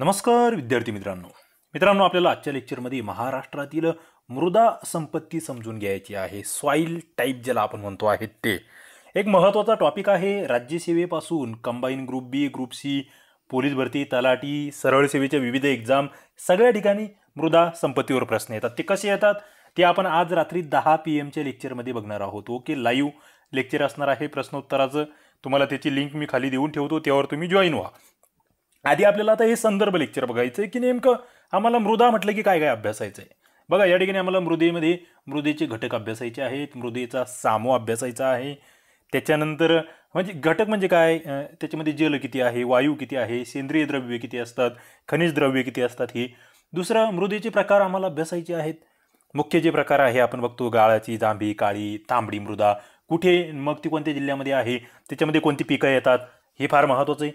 नमस्कार विद्यार्थी मित्रांनो मित्रांनो आपल्याला आजच्या लेक्चरमध्ये महाराष्ट्रातील मृदा संपत्ती समजून घ्यायची आहे सॉईल टाईप ज्याला आपण म्हणतो आहे ते एक महत्त्वाचा टॉपिक आहे राज्यसेवेपासून combine group B group C police भरती तलाठी सरळ सेवेच्या विविध एक्झाम सगळ्या ठिकाणी मृदा संपत्तीवर प्रश्न येतात ते कसे येतात ते आपण आज रात्री दहा पी एमच्या लेक्चरमध्ये बघणार आहोत ओके लाईव्ह लेक्चर असणार आहे प्रश्नोत्तराचं तुम्हाला त्याची लिंक मी खाली देऊन ठेवतो त्यावर तुम्ही जॉईन व्हा आधी आपल्याला आता हे संदर्भ लेक्चर बघायचं आहे की नेमकं आम्हाला मृदा म्हटलं की काय काय अभ्यासायचं आहे बघा या ठिकाणी आम्हाला मृदेमध्ये मृदेचे घटक अभ्यासायचे आहेत मृदेचा सामो अभ्यासायचा आहे त्याच्यानंतर म्हणजे घटक म्हणजे काय त्याच्यामध्ये जल किती आहे वायू किती आहे सेंद्रिय द्रव्य किती असतात खनिज द्रव्य किती असतात हे दुसरा मृदेचे प्रकार आम्हाला अभ्यासायचे आहेत मुख्य जे प्रकार आहे आपण बघतो गाळाची जांभी काळी तांबडी मृदा कुठे मग ती कोणत्या जिल्ह्यामध्ये आहे त्याच्यामध्ये कोणती पिकं येतात हे फार महत्त्वाचं आहे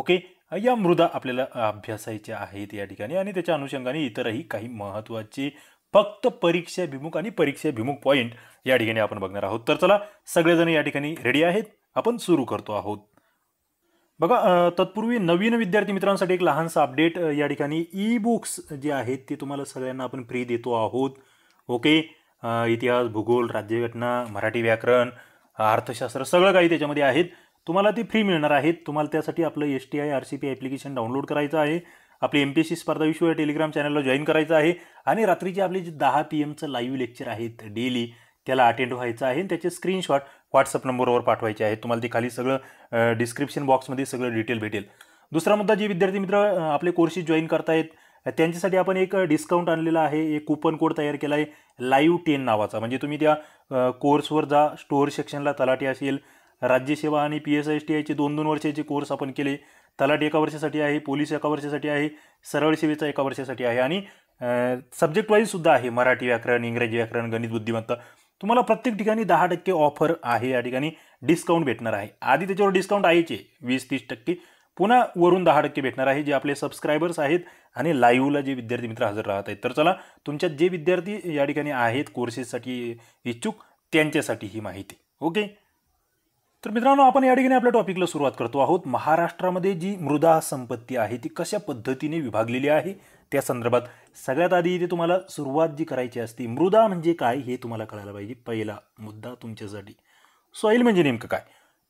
ओके या मृदा आपल्याला अभ्यासायच्या आहेत या ठिकाणी आणि त्याच्या अनुषंगाने इतरही काही महत्त्वाचे फक्त परीक्षाभिमुख आणि परीक्षाभिमुख पॉईंट या ठिकाणी आपण बघणार आहोत तर चला सगळेजण या ठिकाणी रेडी आहेत आपण सुरू करतो आहोत बघा तत्पूर्वी नवीन विद्यार्थी मित्रांसाठी एक लहानसा अपडेट या ठिकाणी ई बुक्स जे आहेत ते तुम्हाला सगळ्यांना आपण फ्री देतो आहोत ओके इतिहास भूगोल राज्यघटना मराठी व्याकरण अर्थशास्त्र सगळं काही त्याच्यामध्ये आहेत तुम्हाला ती फ्री मिळणार आहेत तुम्हाला त्यासाठी आपलं S T I R C P application download करायचं आहे आपली एम पी एस सी स्पर्धा विश्व या टेलिग्राम चॅनलला जॉईन करायचं आहे आणि रात्रीचे आपले जे दहा पी एमचं लाईव्ह लेक्चर आहेत डेली त्याला अटेंड व्हायचं आहे आणि त्याचे स्क्रीनशॉट व्हॉट्सअप नंबरवर पाठवायचे आहेत तुम्हाला ते खाली सगळं डिस्क्रिप्शन बॉक्समध्ये सगळं डिटेल भेटेल दुसरा मुद्दा जे विद्यार्थी मित्र आपले कोर्सेस जॉईन करतायत त्यांच्यासाठी आपण एक डिस्काउंट आणलेला आहे एक कुपन कोड तयार केला आहे लाईव्ह टेन नावाचा म्हणजे तुम्ही त्या कोर्सवर जा स्टोअर सेक्शनला तलाठी असेल राज्यसेवा आणि पी एस एस टी आयचे दोन दोन वर्षाचे कोर्स आपण केले तलाट एका वर्षासाठी आहे पोलीस एका वर्षासाठी आहे सरळ सेवेचा एका वर्षासाठी आहे आणि सब्जेक्ट वाईज सुद्धा आहे मराठी व्याकरण इंग्रजी व्याकरण गणित बुद्धिमत्ता तुम्हाला प्रत्येक ठिकाणी दहा टक्के ऑफर आहे या ठिकाणी डिस्काउंट भेटणार आहे आधी त्याच्यावर डिस्काउंट आहेचे वीस तीस टक्के पुन्हा वरून दहा टक्के भेटणार आहे जे आपले सबस्क्रायबर्स आहेत आणि लाईव्हला जे विद्यार्थी मित्र हजर राहत आहेत तर चला तुमच्यात जे विद्यार्थी या ठिकाणी आहेत कोर्सेससाठी इच्छुक त्यांच्यासाठी ही माहिती ओके तर मित्रांनो आपण या ठिकाणी आपल्या टॉपिकला सुरुवात करतो आहोत महाराष्ट्रामध्ये जी मृदा संपत्ती आहे ती कशा पद्धतीने विभागलेली आहे त्या संदर्भात सगळ्यात आधी इथे तुम्हाला सुरुवात जी करायची असते मृदा म्हणजे काय हे तुम्हाला कळायला पाहिजे पहिला मुद्दा तुमच्यासाठी सॉईल म्हणजे नेमकं काय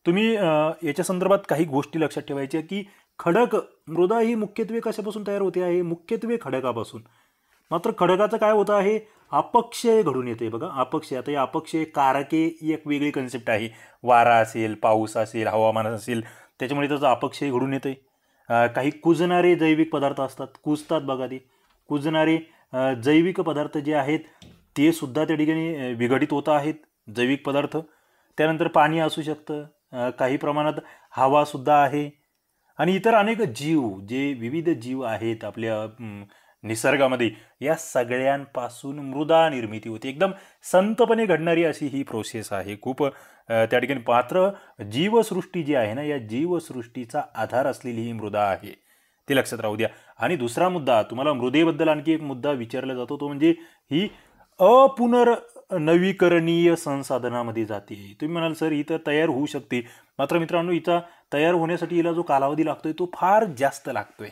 तुम्ही याच्या संदर्भात काही गोष्टी लक्षात ठेवायच्या की खडक मृदा ही मुख्यत्वे कशापासून तयार होते आहे मुख्यत्वे खडकापासून मात्र खडकाचं काय होतं आहे अपक्षय घडून येते बघा अपक्षय आता या अपक्षय कारके एक वेगळी कन्सेप्ट आहे वारा असेल पाऊस असेल हवामान असेल त्याच्यामुळे त्याचा अपक्षय घडून येते काही कुजणारे जैविक पदार्थ असतात कुजतात बघा ते कुजणारे जैविक पदार्थ जे आहेत ते सुद्धा त्या ठिकाणी विघटित होत आहेत जैविक पदार्थ त्यानंतर पाणी असू शकतं काही प्रमाणात हवासुद्धा आहे आणि इतर अनेक जीव जे विविध जीव आहेत आपल्या निसर्गामध्ये या सगळ्यांपासून मृदा निर्मिती होते एकदम संतपणे घडणारी अशी ही प्रोसेस आहे खूप त्या ठिकाणी पात्र जीवसृष्टी जी आहे ना या जीवसृष्टीचा आधार असलेली ही मृदा आहे ते लक्षात राहू द्या आणि दुसरा मुद्दा तुम्हाला मृदेबद्दल आणखी एक मुद्दा विचारला जातो तो म्हणजे ही नवीकरणीय संसाधनामध्ये जाते तुम्ही म्हणाल सर ही तर तयार होऊ शकते मात्र मित्रांनो हिचा तयार होण्यासाठी हिला जो कालावधी लागतोय तो फार जास्त लागतोय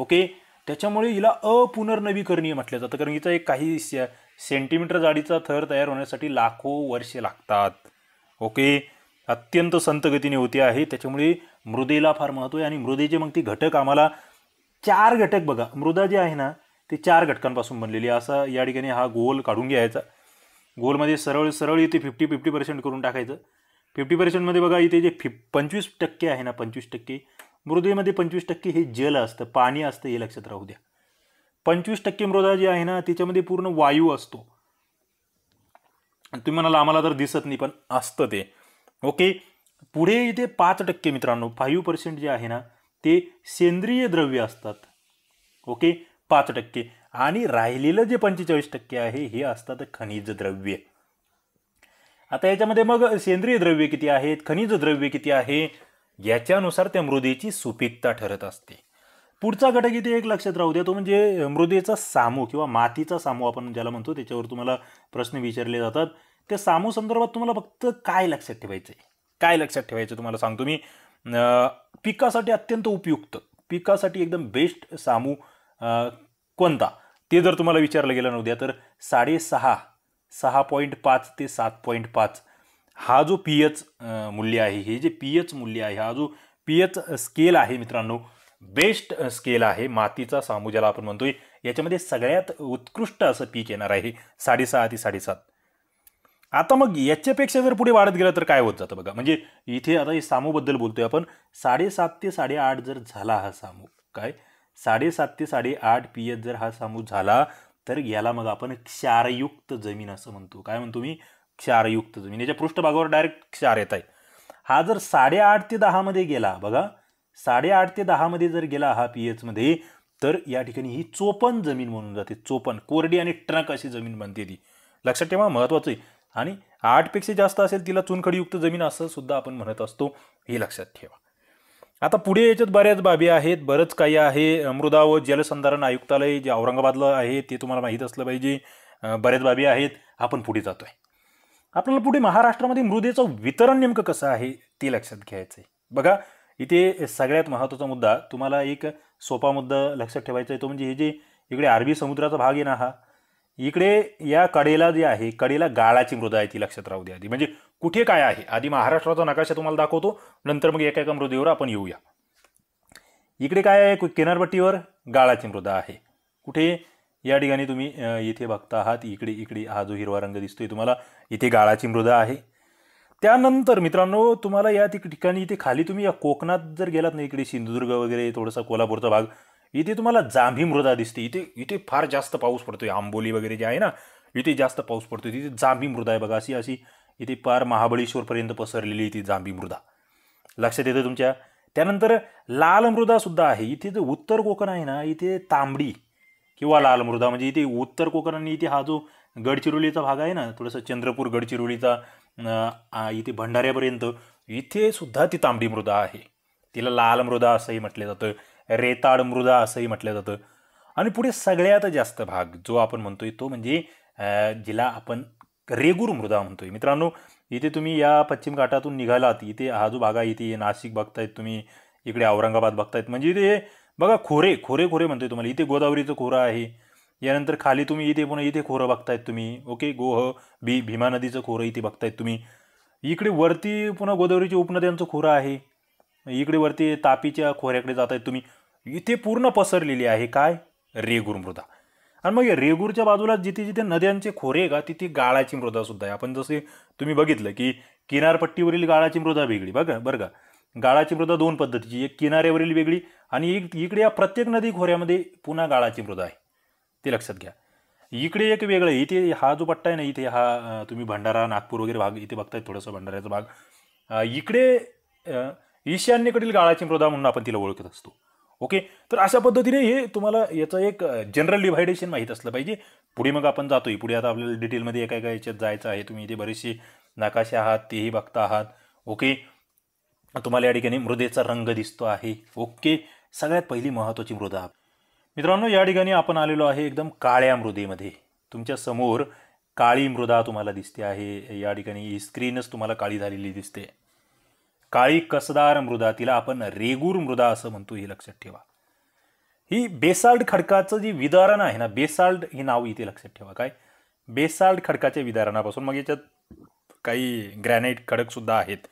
ओके त्याच्यामुळे हिला अपुनर्नवीकरणीय म्हटलं जातं कारण हिचा एक काही सेंटीमीटर जाडीचा थर तयार होण्यासाठी लाखो वर्षे लागतात ओके अत्यंत संतगतीने गतीने होते आहे त्याच्यामुळे मृदेला फार महत्त्व आहे आणि मृदेचे मग ती घटक आम्हाला चार घटक बघा मृदा जे आहे ना ते चार घटकांपासून बनलेली असा या ठिकाणी हा गोल काढून घ्यायचा गोलमध्ये सरळ सरळ इथे फिफ्टी फिफ्टी पर्सेंट करून टाकायचं फिफ्टी पर्सेंटमध्ये बघा इथे जे फिफ पंचवीस टक्के आहे ना पंचवीस टक्के मृदेमध्ये पंचवीस टक्के हे जल असतं पाणी असतं हे लक्षात राहू द्या पंचवीस टक्के मृदा जी आहे ना त्याच्यामध्ये पूर्ण वायू असतो तुम्ही म्हणाला आम्हाला तर दिसत नाही पण असतं ते ओके पुढे इथे पाच टक्के मित्रांनो फाईव्ह पर्सेंट जे आहे ना ते सेंद्रिय द्रव्य असतात ओके पाच टक्के आणि राहिलेलं जे पंचेचाळीस टक्के आहे हे असतात खनिज द्रव्य आता याच्यामध्ये मग सेंद्रिय द्रव्य किती आहेत खनिज द्रव्य किती आहे याच्यानुसार त्या मृदेची सुपीकता ठरत असते पुढचा घटक इथे एक लक्षात राहू द्या तो म्हणजे मृदेचा सामू किंवा मातीचा सामू आपण ज्याला म्हणतो त्याच्यावर तुम्हाला प्रश्न विचारले जातात त्या सामू संदर्भात तुम्हाला फक्त काय लक्षात ठेवायचं आहे काय लक्षात ठेवायचं तुम्हाला सांगतो मी पिकासाठी अत्यंत उपयुक्त पिकासाठी एकदम बेस्ट सामू कोणता ते जर तुम्हाला विचारलं गेलं नव्हत्या तर साडेसहा सहा पॉईंट पाच ते सात पॉईंट पाच हा जो पी एच मूल्य आहे हे जे पी एच मूल्य आहे हा जो पी एच स्केल आहे मित्रांनो बेस्ट स्केल आहे मातीचा सामू ज्याला आपण म्हणतोय याच्यामध्ये सगळ्यात उत्कृष्ट असं पीक येणार आहे साडेसहा ते साडेसात आता मग याच्यापेक्षा जर पुढे वाढत गेलं तर काय होत जातं बघा म्हणजे इथे आता सामूबद्दल बोलतोय आपण साडेसात ते साडेआठ जर झाला हा सामू काय साडेसात ते साडेआठ पी एच जर हा सामू झाला तर याला मग आपण क्षारयुक्त जमीन असं म्हणतो काय म्हणतो मी क्षारयुक्त जमीन याच्या पृष्ठभागावर डायरेक्ट क्षार येत आहे हा जर साडेआठ ते दहामध्ये गेला बघा साडेआठ ते दहामध्ये जर गेला हा पी एचमध्ये तर या ठिकाणी ही चोपन जमीन म्हणून जाते चोपन कोरडी आणि ट्रक अशी जमीन बनते ती लक्षात ठेवा महत्वाचं आहे आणि आठपेक्षा जास्त असेल तिला चुनखडीयुक्त जमीन असं सुद्धा आपण म्हणत असतो हे लक्षात ठेवा आता पुढे याच्यात बऱ्याच बाबी आहेत बरंच काही आहे मृदा व जलसंधारण आयुक्तालय जे औरंगाबादला आहे ते तुम्हाला माहीत असलं पाहिजे बऱ्याच बाबी आहेत आपण पुढे जातो आहे आपल्याला पुढे महाराष्ट्रामध्ये मृदेचं वितरण नेमकं कसं आहे ते लक्षात घ्यायचं आहे बघा इथे सगळ्यात महत्त्वाचा मुद्दा तुम्हाला एक सोपा मुद्दा लक्षात ठेवायचा आहे तो म्हणजे हे जे इकडे अरबी समुद्राचा भाग आहे ना हा इकडे या कडेला जे आहे कडेला गाळाची मृदा आहे ती लक्षात राहू दे आधी म्हणजे कुठे काय आहे आधी महाराष्ट्राचा नकाशा तुम्हाला दाखवतो नंतर मग एका एका मृदेवर आपण येऊया इकडे काय आहे किनारपट्टीवर गाळाची मृदा आहे कुठे या ठिकाणी तुम्ही इथे बघता आहात इकडे इकडे हा जो हिरवा रंग दिसतोय तुम्हाला इथे गाळाची मृदा आहे त्यानंतर मित्रांनो तुम्हाला या ठिकाणी इथे खाली तुम्ही या कोकणात जर गेलात ना इकडे सिंधुदुर्ग वगैरे थोडासा कोल्हापूरचा भाग इथे तुम्हाला जांभी मृदा दिसते इथे इथे फार जास्त पाऊस पडतोय आंबोली वगैरे जे आहे ना इथे जास्त पाऊस पडतोय तिथे जांभी मृदा आहे बघा अशी अशी इथे पार महाबळेश्वरपर्यंत पसरलेली ती जांभी मृदा लक्षात येतं तुमच्या त्यानंतर लाल मृदासुद्धा आहे इथे जो उत्तर कोकण आहे ना इथे तांबडी किंवा लाल मृदा म्हणजे इथे उत्तर कोकण आणि इथे हा जो गडचिरोलीचा भाग आहे ना थोडंसं चंद्रपूर गडचिरोलीचा इथे भंडाऱ्यापर्यंत इथे सुद्धा ती तांबडी मृदा आहे तिला लाल मृदा असंही म्हटलं जातं रेताड मृदा असंही म्हटलं जातं आणि पुढे सगळ्यात जास्त भाग जो आपण म्हणतोय तो म्हणजे जिला आपण रेगूर मृदा म्हणतोय मित्रांनो इथे तुम्ही या पश्चिम घाटातून निघालात इथे हा जो भाग आहे इथे नाशिक बघतायत तुम्ही इकडे औरंगाबाद बघतायत म्हणजे इथे बघा खोरे खोरे खोरे म्हणतोय तुम्हाला इथे गोदावरीचं खोरं आहे यानंतर खाली तुम्ही इथे पुन्हा इथे खोरं बघतायत तुम्ही ओके गोह भी भीमा नदीचं खोरं इथे बघतायत तुम्ही इकडे वरती पुन्हा गोदावरीची उपनद्यांचं खोरं आहे इकडे वरती तापीच्या खोऱ्याकडे जात आहेत तुम्ही इथे पूर्ण पसरलेली आहे काय रेगूर मृदा आणि मग रेगूरच्या बाजूला जिथे जिथे नद्यांचे खोरे का तिथे गाळाची मृदा सुद्धा आहे आपण जसे तुम्ही बघितलं की किनारपट्टीवरील गाळाची मृदा वेगळी बघा बरं का गाळाची मृदा दोन पद्धतीची एक किनाऱ्यावरील वेगळी आणि एक इकडे या प्रत्येक नदी खोऱ्यामध्ये पुन्हा गाळाची मृदा आहे ते लक्षात घ्या इकडे एक वेगळं इथे हा जो पट्टा आहे ना इथे हा तुम्ही भंडारा नागपूर वगैरे भाग इथे बघताय थोडंसं भंडाऱ्याचा भाग इकडे ईशान्येकडील गाळाची मृदा म्हणून आपण तिला ओळखत असतो ओके तर अशा पद्धतीने हे तुम्हाला याचं एक जनरल डिव्हायडेशन माहीत असलं पाहिजे पुढे मग आपण जातोय पुढे आता आपल्याला डिटेलमध्ये एका एका याच्यात जायचं आहे तुम्ही इथे बरेचसे नकाशे आहात तेही बघता आहात ओके तुम्हाला या ठिकाणी मृदेचा रंग दिसतो आहे ओके सगळ्यात पहिली महत्त्वाची मृदा मित्रांनो या ठिकाणी आपण आलेलो आहे एकदम काळ्या मृदेमध्ये तुमच्या समोर काळी मृदा तुम्हाला दिसते आहे या ठिकाणी ही स्क्रीनच तुम्हाला काळी झालेली दिसते काळी कसदार मृदा तिला आपण रेगूर मृदा असं म्हणतो हे लक्षात ठेवा ही बेसाल्ट खडकाचं जी विदारण आहे ना बेसाल्ट हे नाव इथे लक्षात ठेवा काय बेसाल्ट खडकाच्या विदारणापासून मग याच्यात काही ग्रॅनाईट खडकसुद्धा आहेत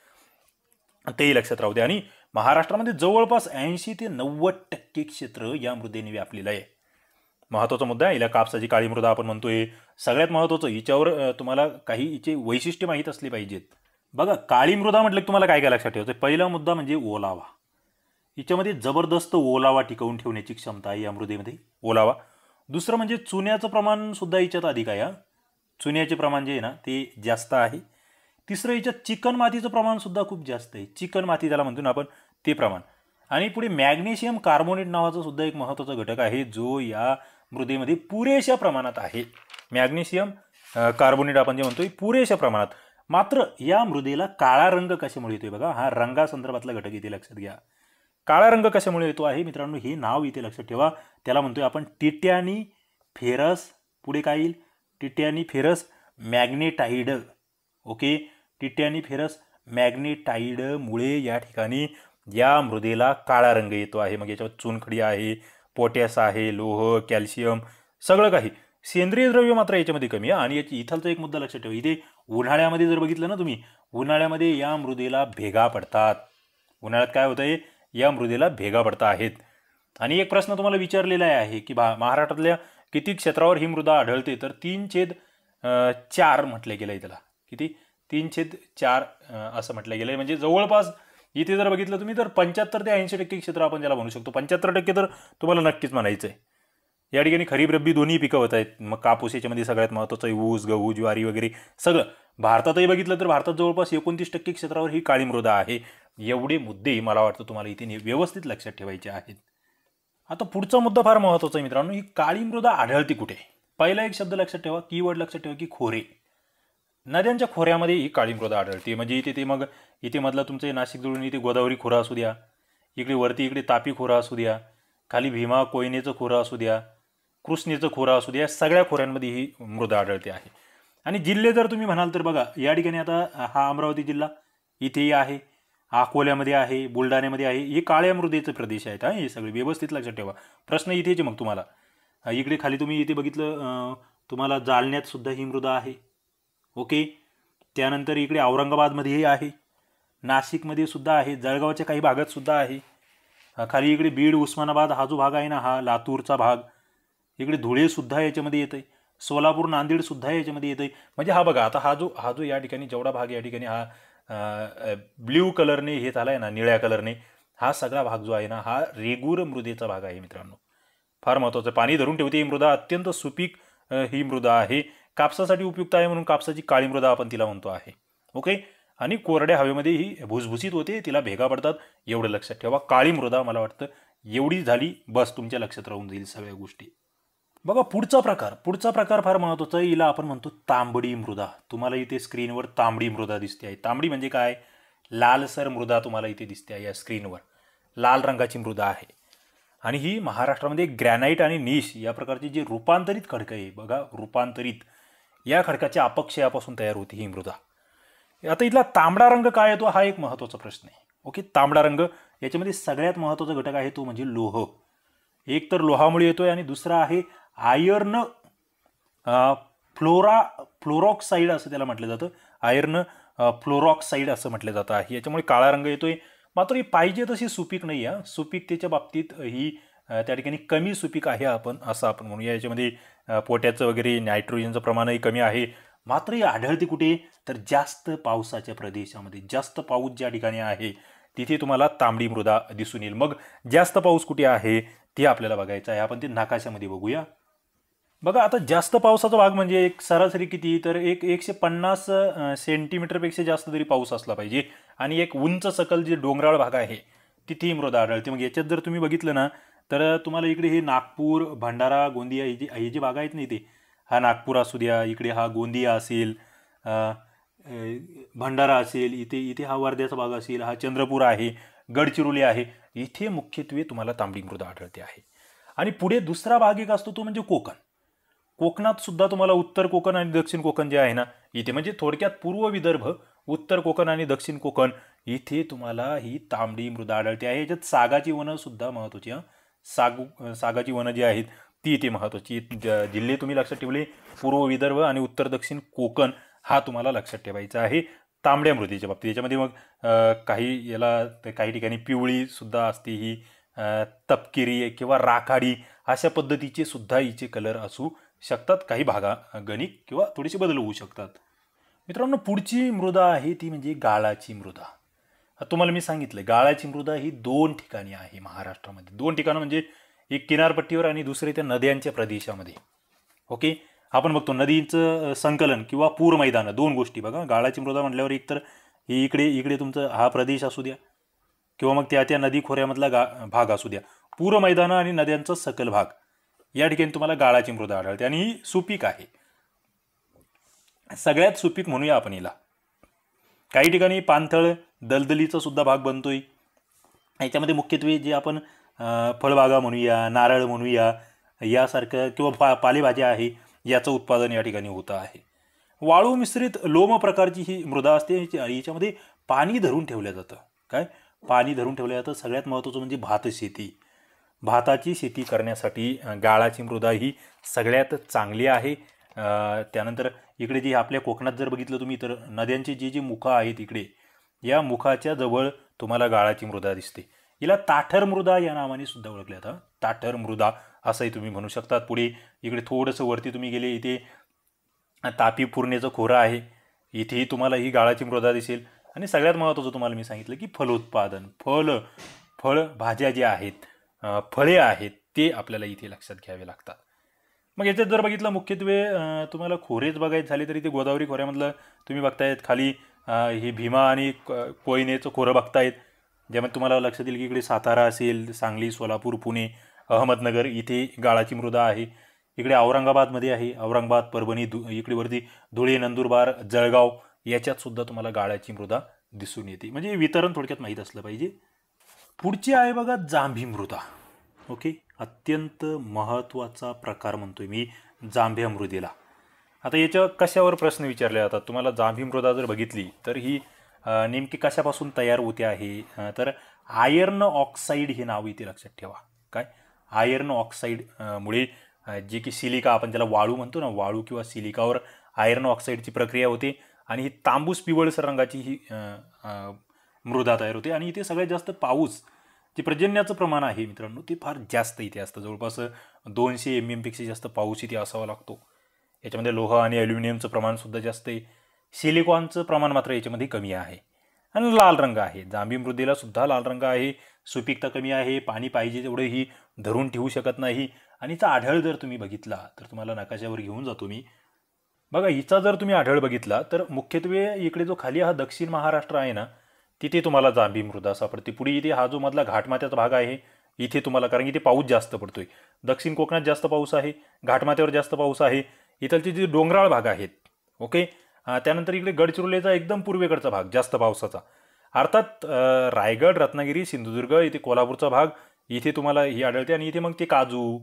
ते लक्षात राहू दे आणि महाराष्ट्रामध्ये जवळपास ऐंशी ते नव्वद टक्के क्षेत्र या मृदेने व्यापलेलं आहे महत्त्वाचा मुद्दा आहे या कापसाची काळी मृदा आपण म्हणतोय सगळ्यात महत्त्वाचं हिच्यावर तुम्हाला काही हिचे वैशिष्ट्य माहीत असली पाहिजेत बघा काळी मृदा म्हटलं की तुम्हाला काय काय लक्षात ठेवायचं पहिला मुद्दा म्हणजे ओलावा हिच्यामध्ये जबरदस्त ओलावा टिकवून ठेवण्याची क्षमता आहे या मृदेमध्ये ओलावा दुसरं म्हणजे चुन्याचं प्रमाणसुद्धा हिच्यात अधिक आहे चुन्याचे प्रमाण जे आहे ना ते जास्त आहे तिसरं याच्यात चिकन मातीचं प्रमाणसुद्धा खूप जास्त आहे चिकन माती ज्याला म्हणतो ना आपण ते प्रमाण आणि पुढे मॅग्नेशियम कार्बोनेट नावाचा सुद्धा एक महत्त्वाचा घटक आहे जो या मृदेमध्ये पुरेशा प्रमाणात आहे मॅग्नेशियम कार्बोनेट आपण जे म्हणतोय पुरेशा प्रमाणात मात्र या मृदेला काळा रंग कशामुळे येतोय बघा हा रंगासंदर्भातला घटक इथे लक्षात घ्या काळा रंग कशामुळे येतो आहे मित्रांनो हे नाव इथे लक्षात ठेवा त्याला म्हणतोय आपण टिट्यानी फेरस पुढे काय येईल टिट्यानी फेरस मॅग्नेटाईड ओके टिटॅनिफेरस मॅग्नेटाईडमुळे या ठिकाणी या मृदेला काळा रंग येतो आहे मग याच्यावर चुनखडी आहे पोटॅस आहे लोह कॅल्शियम सगळं काही सेंद्रिय द्रव्य मात्र याच्यामध्ये कमी आहे आणि याची इथलचा एक मुद्दा लक्षात ठेवा इथे उन्हाळ्यामध्ये जर बघितलं ना तुम्ही उन्हाळ्यामध्ये या मृदेला भेगा पडतात उन्हाळ्यात काय होतं आहे या मृदेला भेगा पडता आहेत आणि एक प्रश्न तुम्हाला विचारलेला आहे की भा महाराष्ट्रातल्या किती क्षेत्रावर ही मृदा आढळते तर तीन छेद चार म्हटले गेलं आहे त्याला किती तीन छेद चार असं म्हटलं गेलं म्हणजे जवळपास इथे जर बघितलं तुम्ही तर पंच्याहत्तर ते ऐंशी टक्के क्षेत्र आपण ज्याला म्हणू शकतो पंच्याहत्तर टक्के तर तुम्हाला नक्कीच म्हणायचं आहे या ठिकाणी खरीप रब्बी दोन्ही पिकं होत आहेत मग कापूस याच्यामध्ये सगळ्यात महत्त्वाचं आहे ऊस गहू ज्वारी वगैरे सगळं भारतातही बघितलं तर भारतात जवळपास एकोणतीस टक्के क्षेत्रावर ही काळी मृदा आहे एवढे मुद्दे मला वाटतं तुम्हाला इथे व्यवस्थित लक्षात ठेवायचे आहेत आता पुढचा मुद्दा फार महत्त्वाचा आहे मित्रांनो ही काळी मृदा आढळते कुठे पहिला एक शब्द लक्षात ठेवा कीवर्ड लक्षात ठेवा की खोरे नद्यांच्या खोऱ्यामध्ये ही काळी मृदा आढळते म्हणजे इथे ते मग इथे मधलं तुमचे नाशिक जवळून इथे गोदावरी खोरा असू द्या इकडे वरती इकडे तापी खोरा असू द्या खाली भीमा कोयनेचं खोरा असू द्या कृष्णेचं खोरा असू द्या सगळ्या खोऱ्यांमध्ये ही मृदा आढळते आहे आणि जिल्हे जर तुम्ही म्हणाल तर बघा या ठिकाणी आता हा अमरावती जिल्हा इथेही आहे अकोल्यामध्ये आहे बुलढाण्यामध्ये आहे हे काळ्या मृदेचं प्रदेश आहेत हां हे सगळे व्यवस्थित लक्षात ठेवा प्रश्न इथेचे मग तुम्हाला इकडे खाली तुम्ही इथे बघितलं तुम्हाला जालन्यात सुद्धा ही मृदा आहे ओके त्यानंतर इकडे औरंगाबादमध्येही आहे नाशिकमध्ये सुद्धा आहे जळगावच्या काही भागात सुद्धा आहे खाली इकडे बीड उस्मानाबाद हा जो भाग आहे ना हा लातूरचा भाग इकडे धुळेसुद्धा याच्यामध्ये येतं आहे सोलापूर नांदेडसुद्धा याच्यामध्ये येतं आहे म्हणजे हा बघा आता हा जो हा जो या ठिकाणी जेवढा भाग या ठिकाणी हा ब्ल्यू कलरने हे झाला आहे ना निळ्या कलरने हा सगळा भाग जो आहे ना हा रेगूर मृदेचा भाग आहे मित्रांनो फार महत्त्वाचं पाणी धरून ठेवते ही मृदा अत्यंत सुपीक ही मृदा आहे कापसासाठी उपयुक्त आहे म्हणून कापसाची काळी मृदा आपण तिला म्हणतो आहे ओके आणि कोरड्या हवेमध्ये ही भुसभुसीत होते तिला भेगा पडतात एवढं लक्षात ठेवा काळी मृदा मला वाटतं एवढी झाली बस तुमच्या लक्षात राहून जाईल सगळ्या गोष्टी बघा पुढचा प्रकार पुढचा प्रकार फार महत्त्वाचा आहे हिला आपण म्हणतो तांबडी मृदा तुम्हाला इथे स्क्रीनवर तांबडी मृदा दिसते आहे तांबडी म्हणजे काय लालसर मृदा तुम्हाला इथे दिसते आहे या स्क्रीनवर लाल रंगाची मृदा आहे आणि ही महाराष्ट्रामध्ये ग्रॅनाईट आणि निश या प्रकारची जी रूपांतरित खडकं आहे बघा रूपांतरित या खडकाच्या अपक्षयापासून तयार होती ही मृदा आता इथला तांबडा रंग काय येतो हा एक महत्त्वाचा प्रश्न आहे ओके तांबडा रंग याच्यामध्ये सगळ्यात महत्त्वाचा घटक आहे तो म्हणजे लोह एक तर लोहामुळे येतोय आणि दुसरा आहे आयर्न फ्लोरा फ्लोरॉक्साईड असं त्याला म्हटलं जातं आयर्न फ्लोरॉक्साईड असं म्हटलं जातं आहे याच्यामुळे काळा रंग येतोय मात्र ही पाहिजे तशी सुपीक नाही आहे सुपीकतेच्या बाबतीत ही त्या ठिकाणी कमी सुपीक आहे आपण असं आपण म्हणूया याच्यामध्ये पोट्याचं वगैरे नायट्रोजनचं प्रमाणही कमी आहे मात्र हे आढळते कुठे तर जास्त पावसाच्या प्रदेशामध्ये जास्त पाऊस ज्या ठिकाणी आहे तिथे तुम्हाला तांबडी मृदा दिसून येईल मग जास्त पाऊस कुठे आहे ते आपल्याला बघायचं आहे आपण ते नाकाशामध्ये बघूया बघा आता जास्त पावसाचा भाग म्हणजे एक सरासरी किती तर एक एकशे पन्नास सेंटीमीटरपेक्षा जास्त तरी पाऊस असला पाहिजे आणि एक उंच सकल जे डोंगराळ भाग आहे तिथेही मृदा आढळते मग याच्यात जर तुम्ही बघितलं ना तर तुम्हाला इकडे हे नागपूर भंडारा गोंदिया ही जी ही जी भाग आहेत ना इथे हा नागपूर असू द्या इकडे हा गोंदिया असेल भंडारा असेल इथे इथे हा वर्ध्याचा भाग असेल हा चंद्रपूर आहे गडचिरोली आहे इथे मुख्यत्वे तुम्हाला तांबडी मृदा आढळते आहे आणि पुढे दुसरा भाग एक असतो तो म्हणजे कोकण कोकणात सुद्धा तुम्हाला उत्तर कोकण आणि दक्षिण कोकण जे आहे ना इथे म्हणजे थोडक्यात पूर्व विदर्भ उत्तर कोकण आणि दक्षिण कोकण इथे तुम्हाला ही तांबडी मृदा आढळते आहे याच्यात सागाची वनं सुद्धा आहे साग सागाची वनं जी आहेत ती इथे महत्त्वाची जिल्हे तुम्ही लक्षात ठेवले पूर्व विदर्भ आणि उत्तर दक्षिण कोकण हा तुम्हाला लक्षात ठेवायचा आहे तांबड्या मृदेच्या बाबतीत याच्यामध्ये मग काही याला काही ठिकाणी पिवळीसुद्धा असते ही तपकिरी किंवा राखाडी अशा पद्धतीचे सुद्धा हिचे कलर असू शकतात काही भागा गणिक किंवा थोडेसे बदल होऊ शकतात मित्रांनो पुढची मृदा आहे ती म्हणजे गाळाची मृदा तुम्हाला मी सांगितलं गाळाची मृदा ही दोन ठिकाणी आहे महाराष्ट्रामध्ये दोन ठिकाणं म्हणजे एक किनारपट्टीवर आणि दुसरे त्या नद्यांच्या प्रदेशामध्ये ओके आपण बघतो नदींचं संकलन किंवा पूर मैदान दोन गोष्टी बघा गाळाची मृदा म्हटल्यावर एकतर हे इकडे इकडे तुमचं हा प्रदेश असू द्या किंवा मग त्या त्या नदी खोऱ्यामधला गा भाग असू द्या पूर मैदानं आणि नद्यांचा सकल भाग या ठिकाणी तुम्हाला गाळाची मृदा आढळते आणि ही सुपीक आहे सगळ्यात सुपीक म्हणूया आपण हिला काही ठिकाणी पानथळ दलदलीचा सुद्धा भाग बनतो आहे याच्यामध्ये मुख्यत्वे जे आपण फळबागा म्हणूया नारळ म्हणूया यासारखं किंवा पा पालेभाज्या आहे याचं उत्पादन या ठिकाणी होतं आहे वाळू मिश्रित लोम प्रकारची ही मृदा असते याच्यामध्ये पाणी धरून ठेवलं जातं काय पाणी धरून ठेवलं जातं सगळ्यात महत्त्वाचं म्हणजे भातशेती भाताची शेती करण्यासाठी गाळाची मृदा ही सगळ्यात चांगली आहे त्यानंतर इकडे जे आपल्या कोकणात जर बघितलं तुम्ही तर नद्यांची जी जी मुखं आहेत इकडे या मुखाच्या जवळ तुम्हाला गाळाची मृदा दिसते हिला ताठर मृदा या नावाने सुद्धा ओळखल्या जातं ताठर मृदा असंही तुम्ही म्हणू शकतात पुढे इकडे थोडंसं वरती तुम्ही गेले इथे तापी पूर्णेचं खोरा आहे इथेही तुम्हाला ही गाळाची मृदा दिसेल आणि सगळ्यात महत्त्वाचं तुम्हाला मी सांगितलं की फलोत्पादन फळ फळ भाज्या ज्या आहेत फळे आहेत ते आपल्याला इथे लक्षात घ्यावे लागतात मग याच्यात जर बघितलं मुख्यत्वे तुम्हाला खोरेच बघायचं झाले तरी ते गोदावरी खोऱ्यामधलं तुम्ही बघतायत खाली हे भीमा आणि कोयनेचं खोरं बघतायत ज्यामध्ये तुम्हाला लक्षात येईल की इकडे सातारा असेल सांगली सोलापूर पुणे अहमदनगर इथे गाळाची मृदा आहे इकडे औरंगाबादमध्ये आहे औरंगाबाद परभणी धु इकडे वरती धुळे नंदुरबार जळगाव याच्यातसुद्धा सुद्धा तुम्हाला गाळाची मृदा दिसून येते म्हणजे वितरण थोडक्यात माहीत असलं पाहिजे पुढची आहे बघा जांभी मृदा ओके अत्यंत महत्त्वाचा प्रकार म्हणतो मी जांभ्या मृदेला आता याच्या कशावर प्रश्न विचारले जातात तुम्हाला जांभी मृदा जर बघितली तर ही नेमकी कशापासून तयार होते आहे तर आयर्न ऑक्साईड हे नाव इथे लक्षात ठेवा काय आयर्न ऑक्साईड मुळे जे की सिलिका आपण त्याला वाळू म्हणतो ना वाळू किंवा सिलिकावर आयर्न ऑक्साईडची प्रक्रिया होते आणि ही तांबूस पिवळसर रंगाची ही मृदा तयार होते आणि इथे सगळ्यात जास्त पाऊस जे पर्जन्याचं प्रमाण आहे मित्रांनो ते फार जास्त इथे असतं जवळपास दोनशे एम एमपेक्षा जास्त पाऊस इथे असावा लागतो याच्यामध्ये लोह आणि ॲल्युमिनियमचं प्रमाणसुद्धा जास्त आहे सिलिकॉनचं प्रमाण मात्र याच्यामध्ये कमी आहे आणि लाल रंग आहे जांभी सुद्धा लाल रंग आहे सुपीकता कमी आहे पाणी पाहिजे तेवढंही ही धरून ठेवू शकत नाही आणि हिचा आढळ जर तुम्ही बघितला तर तुम्हाला नकाशावर घेऊन जातो मी बघा हिचा जर तुम्ही आढळ बघितला तर मुख्यत्वे इकडे जो खाली हा दक्षिण महाराष्ट्र आहे ना तिथे तुम्हाला जांभी मृदा सापडते पुढे इथे हा जो मधला घाटमात्याचा भाग आहे इथे तुम्हाला कारण इथे पाऊस जास्त पडतोय दक्षिण कोकणात जास्त पाऊस आहे घाटमात्यावर जास्त पाऊस आहे इथलचे जे डोंगराळ भाग आहेत ओके त्यानंतर इकडे गडचिरोलीचा एकदम पूर्वेकडचा भाग जास्त पावसाचा अर्थात रायगड रत्नागिरी सिंधुदुर्ग इथे कोल्हापूरचा भाग इथे तुम्हाला ही आढळते आणि इथे मग ते काजू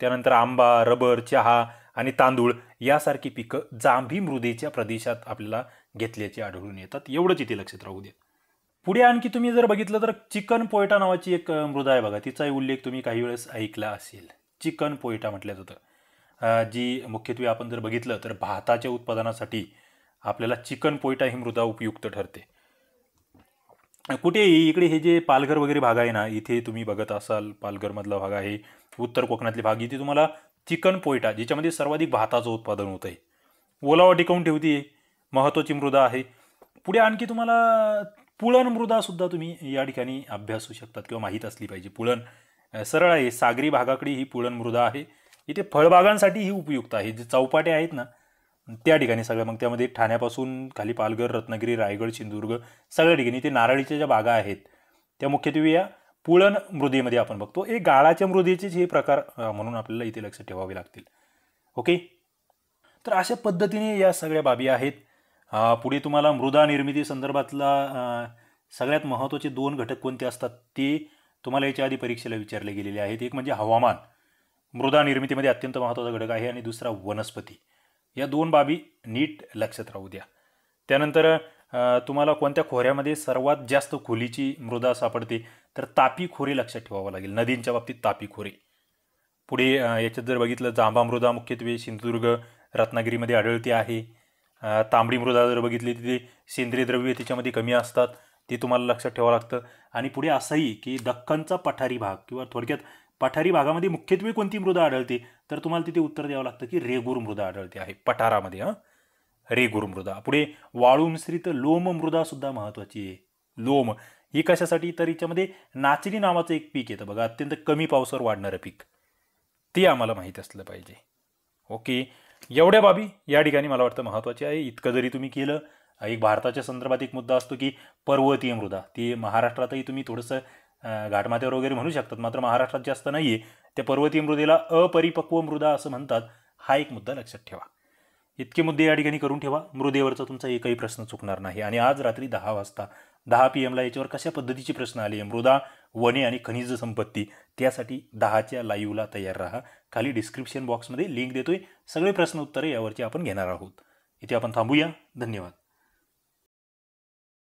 त्यानंतर आंबा रबर चहा आणि तांदूळ यासारखी पिकं जांभी मृदेच्या प्रदेशात आपल्याला घेतल्याचे आढळून येतात एवढंच इथे लक्षात राहू द्या पुढे आणखी तुम्ही जर बघितलं तर चिकन पोयटा नावाची एक मृदा आहे बघा तिचाही उल्लेख तुम्ही काही वेळेस ऐकला असेल चिकन पोयटा म्हटलं जातं जी मुख्यत्वे आपण जर बघितलं तर भाताच्या उत्पादनासाठी आपल्याला चिकन पोयटा ही मृदा उपयुक्त ठरते कुठे इकडे हे जे पालघर वगैरे भाग आहे ना इथे तुम्ही बघत असाल पालघरमधला भाग आहे उत्तर कोकणातले भाग इथे तुम्हाला चिकन पोयटा ज्याच्यामध्ये सर्वाधिक भाताचं उत्पादन होत आहे ओलावा टिकवून ठेवते महत्त्वाची मृदा आहे पुढे आणखी तुम्हाला पुळण मृदासुद्धा तुम्ही या ठिकाणी अभ्यासू शकतात किंवा माहीत असली पाहिजे पुळण सरळ आहे सागरी भागाकडे ही पुळण मृदा आहे इथे फळबागांसाठी ही उपयुक्त आहे जे चौपाटे आहेत ना त्या ठिकाणी सगळ्या मग त्यामध्ये ठाण्यापासून खाली पालघर रत्नागिरी रायगड सिंधुदुर्ग सगळ्या ठिकाणी ते नारळीच्या ज्या बागा आहेत त्या मुख्यत्वे या पुळण मृदेमध्ये आपण बघतो एक गाळाच्या मृदेचेच हे प्रकार म्हणून आपल्याला इथे लक्षात ठेवावे लागतील ओके तर अशा पद्धतीने या सगळ्या बाबी आहेत पुढे तुम्हाला मृदा निर्मिती संदर्भातला सगळ्यात महत्त्वाचे दोन घटक कोणते असतात ते तुम्हाला याच्या आधी परीक्षेला विचारले गेलेले आहेत एक म्हणजे हवामान मृदा निर्मितीमध्ये अत्यंत महत्त्वाचा घटक आहे आणि दुसरा वनस्पती या दोन बाबी नीट लक्षात राहू द्या त्यानंतर तुम्हाला कोणत्या खोऱ्यामध्ये सर्वात जास्त खोलीची मृदा सापडते तर तापी खोरे लक्षात ठेवावं लागेल नदींच्या बाबतीत तापी खोरे पुढे याच्यात जर बघितलं जांभा मृदा मुख्यत्वे सिंधुदुर्ग रत्नागिरीमध्ये आढळते आहे तांबडी मृदा जर बघितली तिथे सेंद्रिय द्रव्य त्याच्यामध्ये कमी असतात ते तुम्हाला लक्षात ठेवावं लागतं आणि पुढे असंही की दख्खनचा पठारी भाग किंवा थोडक्यात पठारी भागामध्ये मुख्यत्वे कोणती मृदा आढळते तर तुम्हाला तिथे उत्तर द्यावं लागतं की रेगूर मृदा आढळते आहे पठारामध्ये हां रेगूर मृदा पुढे वाळू मिश्रित लोम मृदासुद्धा महत्त्वाची आहे लोम ही कशासाठी तर याच्यामध्ये नाचणी नावाचं एक पीक येतं बघा अत्यंत कमी पावसावर वाढणारं पीक ते आम्हाला माहीत असलं पाहिजे ओके एवढ्या बाबी या ठिकाणी मला वाटतं महत्त्वाचे आहे इतकं जरी तुम्ही केलं एक भारताच्या संदर्भात एक मुद्दा असतो की पर्वतीय मृदा ती महाराष्ट्रातही तुम्ही थोडंसं घाटमाथ्यावर वगैरे म्हणू शकतात मात्र महाराष्ट्रात जास्त नाही आहे त्या पर्वतीय मृदेला अपरिपक्व मृदा असं म्हणतात हा एक मुद्दा लक्षात ठेवा इतके मुद्दे या ठिकाणी करून ठेवा मृदेवरचा तुमचा एकही प्रश्न चुकणार नाही आणि आज रात्री दहा वाजता दहा पी एमला याच्यावर कशा पद्धतीचे प्रश्न आले मृदा वने आणि खनिज संपत्ती त्यासाठी दहाच्या लाईव्हला तयार राहा खाली डिस्क्रिप्शन बॉक्समध्ये लिंक देतोय सगळे प्रश्न उत्तरे यावरची आपण घेणार आहोत इथे आपण थांबूया धन्यवाद